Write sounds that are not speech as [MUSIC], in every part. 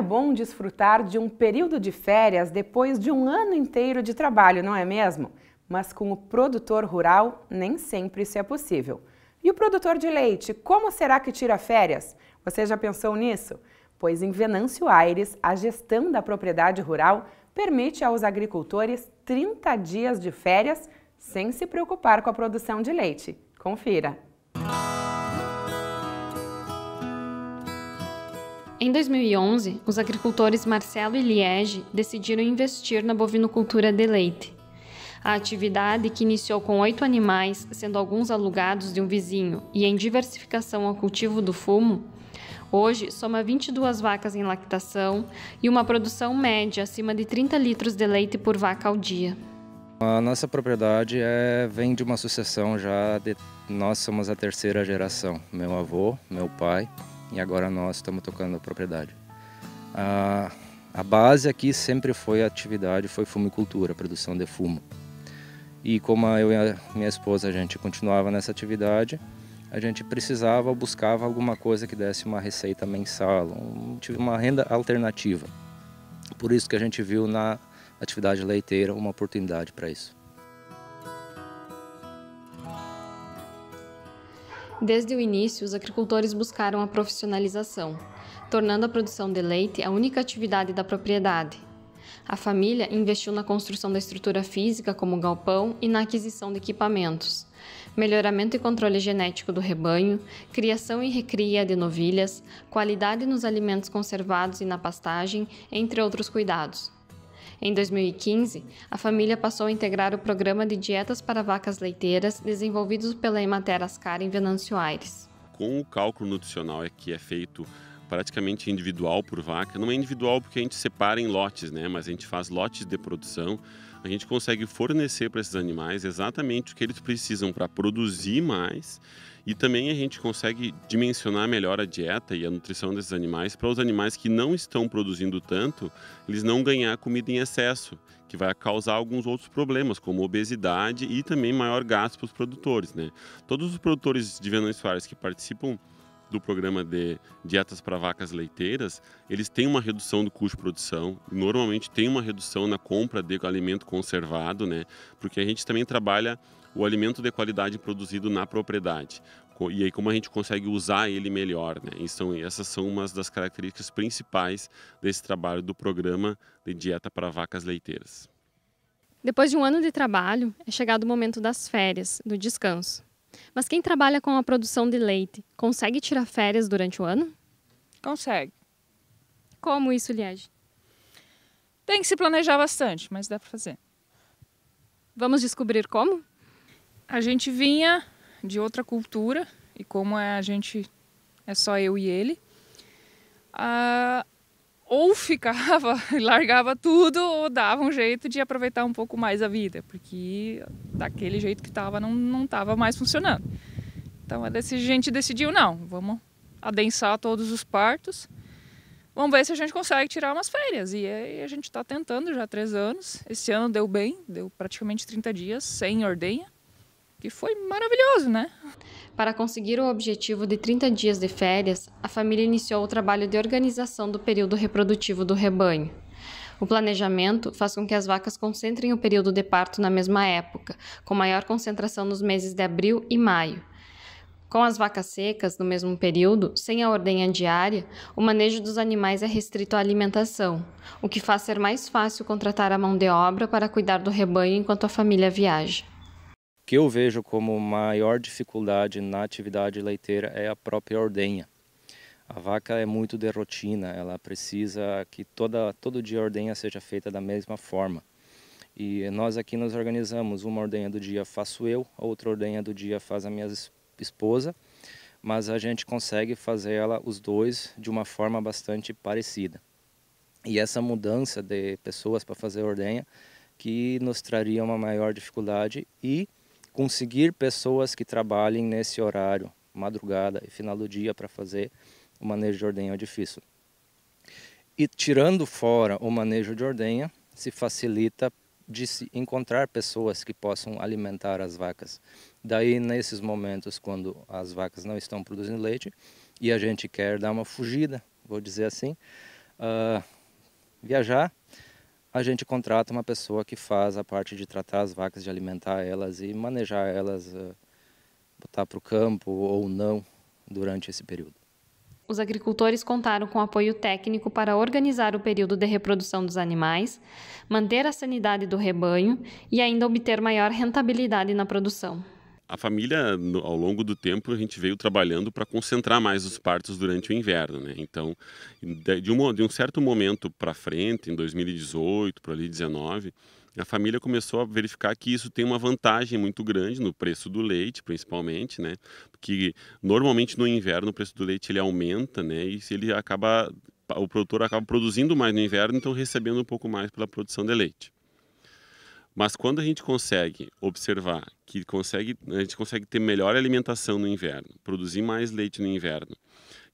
é bom desfrutar de um período de férias depois de um ano inteiro de trabalho, não é mesmo? Mas com o produtor rural, nem sempre isso é possível. E o produtor de leite, como será que tira férias? Você já pensou nisso? Pois em Venâncio Aires, a gestão da propriedade rural permite aos agricultores 30 dias de férias sem se preocupar com a produção de leite. Confira! Em 2011, os agricultores Marcelo e Liege decidiram investir na bovinocultura de leite. A atividade, que iniciou com oito animais, sendo alguns alugados de um vizinho, e em diversificação ao cultivo do fumo, hoje soma 22 vacas em lactação e uma produção média acima de 30 litros de leite por vaca ao dia. A nossa propriedade é, vem de uma sucessão já, de, nós somos a terceira geração, meu avô, meu pai e agora nós estamos tocando a propriedade. A, a base aqui sempre foi a atividade, foi fumicultura, produção de fumo. E como eu e a minha esposa a gente continuava nessa atividade, a gente precisava, buscava alguma coisa que desse uma receita mensal, uma renda alternativa. Por isso que a gente viu na atividade leiteira uma oportunidade para isso. Desde o início, os agricultores buscaram a profissionalização, tornando a produção de leite a única atividade da propriedade. A família investiu na construção da estrutura física, como galpão, e na aquisição de equipamentos, melhoramento e controle genético do rebanho, criação e recria de novilhas, qualidade nos alimentos conservados e na pastagem, entre outros cuidados. Em 2015, a família passou a integrar o programa de dietas para vacas leiteiras desenvolvido pela Emater Ascar em Venâncio Aires. Com o cálculo nutricional é que é feito praticamente individual por vaca, não é individual porque a gente separa em lotes, né? mas a gente faz lotes de produção, a gente consegue fornecer para esses animais exatamente o que eles precisam para produzir mais e também a gente consegue dimensionar melhor a dieta e a nutrição desses animais para os animais que não estão produzindo tanto, eles não ganhar comida em excesso, que vai causar alguns outros problemas, como obesidade e também maior gasto para os produtores. Né? Todos os produtores de venões Soares que participam do programa de dietas para vacas leiteiras, eles têm uma redução do custo de produção, normalmente tem uma redução na compra de alimento conservado, né? Porque a gente também trabalha o alimento de qualidade produzido na propriedade. E aí como a gente consegue usar ele melhor, né? Então, essas são umas das características principais desse trabalho do programa de dieta para vacas leiteiras. Depois de um ano de trabalho, é chegado o momento das férias, do descanso. Mas quem trabalha com a produção de leite consegue tirar férias durante o ano? Consegue. Como isso, Liege? Tem que se planejar bastante, mas dá para fazer. Vamos descobrir como? a gente vinha de outra cultura e como é a gente é só eu e ele, ah, ou [LAUGHS] ficava e largava tudo ou dava um jeito de aproveitar um pouco mais a vida, porque daquele jeito que estava não não estava mais funcionando. Então é a gente decidiu não, vamos adensar todos os partos. Vamos ver se a gente consegue tirar umas férias. E a gente está tentando já há três anos. Esse ano deu bem, deu praticamente 30 dias sem ordenha que foi maravilhoso, né? Para conseguir o objetivo de 30 dias de férias, a família iniciou o trabalho de organização do período reprodutivo do rebanho. O planejamento faz com que as vacas concentrem o período de parto na mesma época, com maior concentração nos meses de abril e maio. Com as vacas secas no mesmo período, sem a ordenha diária, o manejo dos animais é restrito à alimentação, o que faz ser mais fácil contratar a mão de obra para cuidar do rebanho enquanto a família viaja que eu vejo como maior dificuldade na atividade leiteira é a própria ordenha. A vaca é muito de rotina, ela precisa que toda, todo dia a ordenha seja feita da mesma forma. E nós aqui nos organizamos, uma ordenha do dia faço eu, a outra ordenha do dia faz a minha esposa, mas a gente consegue fazer ela os dois de uma forma bastante parecida. E essa mudança de pessoas para fazer ordenha que nos traria uma maior dificuldade e conseguir pessoas que trabalhem nesse horário, madrugada e final do dia, para fazer o manejo de ordenha é difícil. E tirando fora o manejo de ordenha, se facilita de se encontrar pessoas que possam alimentar as vacas. Daí, nesses momentos, quando as vacas não estão produzindo leite e a gente quer dar uma fugida, vou dizer assim, uh, viajar, a gente contrata uma pessoa que faz a parte de tratar as vacas, de alimentar elas e manejar elas, eh, botar para o campo ou não durante esse período. Os agricultores contaram com apoio técnico para organizar o período de reprodução dos animais, manter a sanidade do rebanho e ainda obter maior rentabilidade na produção a família, ao longo do tempo, a gente veio trabalhando para concentrar mais os partos durante o inverno, né? Então, de, um, de um certo momento para frente, em 2018, para ali 19, a família começou a verificar que isso tem uma vantagem muito grande no preço do leite, principalmente, né? Porque normalmente no inverno o preço do leite ele aumenta, né? E se ele acaba o produtor acaba produzindo mais no inverno, então recebendo um pouco mais pela produção de leite. Mas quando a gente consegue observar que consegue, a gente consegue ter melhor alimentação no inverno, produzir mais leite no inverno,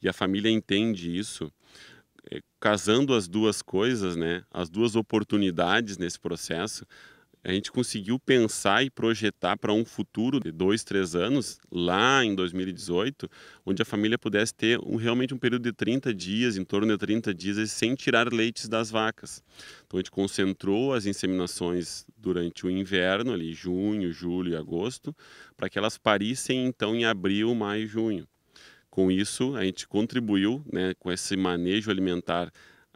e a família entende isso, eh, casando as duas coisas, né, as duas oportunidades nesse processo, a gente conseguiu pensar e projetar para um futuro de dois, três anos, lá em 2018, onde a família pudesse ter um, realmente um período de 30 dias, em torno de 30 dias, sem tirar leites das vacas. Então a gente concentrou as inseminações durante o inverno, ali junho, julho e agosto, para que elas parissem então em abril, maio, junho. Com isso, a gente contribuiu né, com esse manejo alimentar,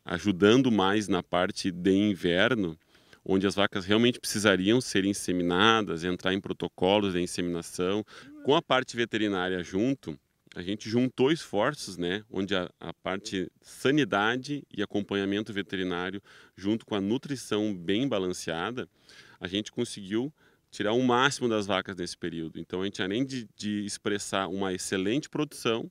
ajudando mais na parte de inverno onde as vacas realmente precisariam ser inseminadas, entrar em protocolos de inseminação, com a parte veterinária junto, a gente juntou esforços, né, onde a, a, parte sanidade e acompanhamento veterinário, junto com a nutrição bem balanceada, a gente conseguiu tirar o máximo das vacas nesse período. Então, a gente, além de, de expressar uma excelente produção,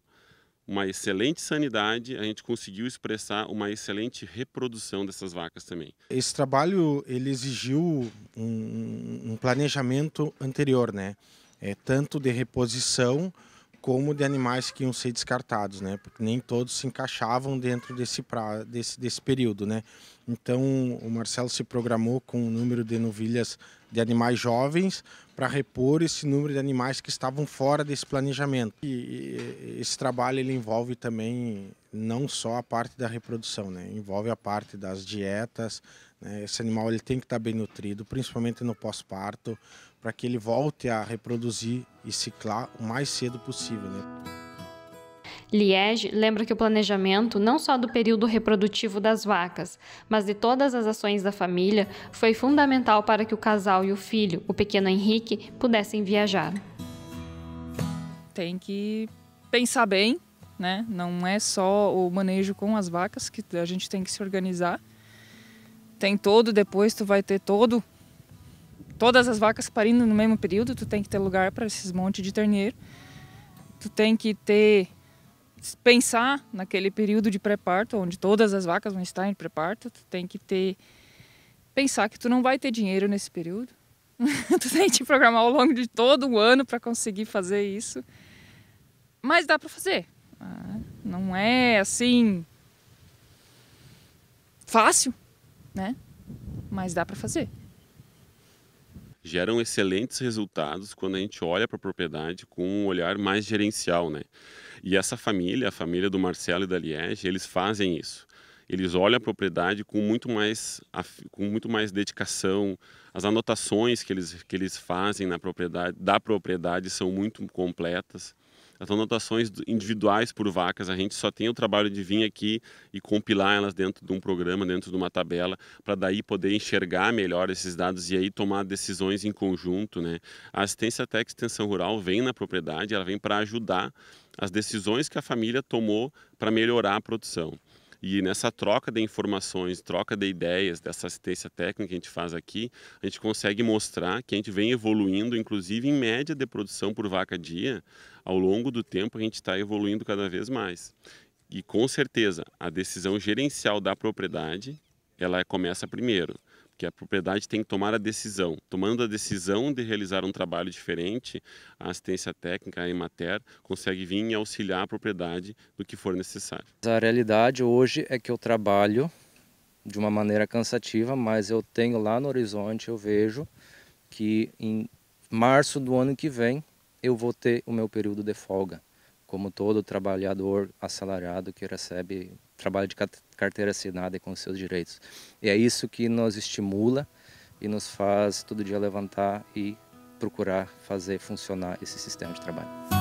uma excelente sanidade, a gente conseguiu expressar uma excelente reprodução dessas vacas também. Esse trabalho ele exigiu um, um planejamento anterior, né? É, tanto de reposição como de animais que iam ser descartados, né? Porque nem todos se encaixavam dentro desse, pra, desse, desse período, né? Então, o Marcelo se programou com o número de novilhas de animais jovens para repor esse número de animais que estavam fora desse planejamento. E esse trabalho ele envolve também não só a parte da reprodução, né? envolve a parte das dietas. Né? Esse animal ele tem que estar tá bem nutrido, principalmente no pós-parto, para que ele volte a reproduzir e ciclar o mais cedo possível. Né? Liege lembra que o planejamento, não só do período reprodutivo das vacas, mas de todas as ações da família, foi fundamental para que o casal e o filho, o pequeno Henrique, pudessem viajar. Tem que pensar bem, né? Não é só o manejo com as vacas que a gente tem que se organizar. Tem todo, depois tu vai ter todo todas as vacas parindo no mesmo período, tu tem que ter lugar para esses montes de terneiro. Tu tem que ter pensar naquele período de pré-parto, onde todas as vacas vão estar em pré-parto, tu tem que ter pensar que tu não vai ter dinheiro nesse período. [LAUGHS] tu tem que te programar ao longo de todo o ano para conseguir fazer isso. Mas dá para fazer. Ah, não é assim fácil, né? Mas dá para fazer. Geram excelentes resultados quando a gente olha para a propriedade com um olhar mais gerencial, né? E essa família, a família do Marcelo e da Liege, eles fazem isso. Eles olham a propriedade com muito mais, com muito mais dedicação. As anotações que eles, que eles fazem na propriedade, da propriedade são muito completas as então, anotações individuais por vacas. A gente só tem o trabalho de vir aqui e compilar elas dentro de um programa, dentro de uma tabela, para daí poder enxergar melhor esses dados e aí tomar decisões em conjunto. Né? A assistência até extensão rural vem na propriedade, ela vem para ajudar as decisões que a família tomou para melhorar a produção. E nessa troca de informações, troca de ideias, dessa assistência técnica que a gente faz aqui, a gente consegue mostrar que a gente vem evoluindo, inclusive em média de produção por vaca dia, ao longo do tempo a gente está evoluindo cada vez mais. E com certeza, a decisão gerencial da propriedade, ela começa primeiro que a propriedade tem que tomar a decisão. Tomando a decisão de realizar um trabalho diferente, a assistência técnica, a Emater, consegue vir e auxiliar a propriedade do que for necessário. A realidade hoje é que eu trabalho de uma maneira cansativa, mas eu tenho lá no horizonte, eu vejo que em março do ano que vem eu vou ter o meu período de folga, como todo trabalhador assalariado que recebe trabalho de carteira assinada e com seus direitos. E é isso que nos estimula e nos faz todo dia levantar e procurar fazer funcionar esse sistema de trabalho.